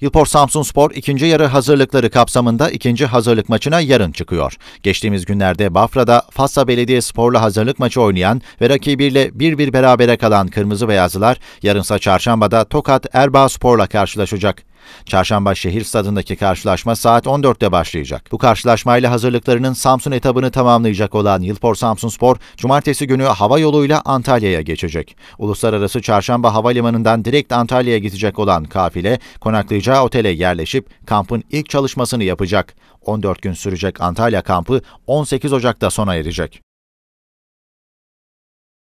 Yılpor Samsun Spor ikinci yarı hazırlıkları kapsamında ikinci hazırlık maçına yarın çıkıyor. Geçtiğimiz günlerde Bafra'da Fassa Belediye Spor'la hazırlık maçı oynayan ve rakibiyle bir bir berabere kalan Kırmızı Beyazlılar yarınsa çarşambada Tokat Erbaa Spor'la karşılaşacak. Çarşamba şehir stadındaki karşılaşma saat 14'te başlayacak. Bu karşılaşmayla hazırlıklarının Samsun etabını tamamlayacak olan Yılpor Samsun Spor, cumartesi günü hava yoluyla Antalya'ya geçecek. Uluslararası Çarşamba Havalimanı'ndan direkt Antalya'ya gidecek olan kafile konaklayacak kalacağı otele yerleşip kampın ilk çalışmasını yapacak. 14 gün sürecek Antalya kampı 18 Ocak'ta sona erecek.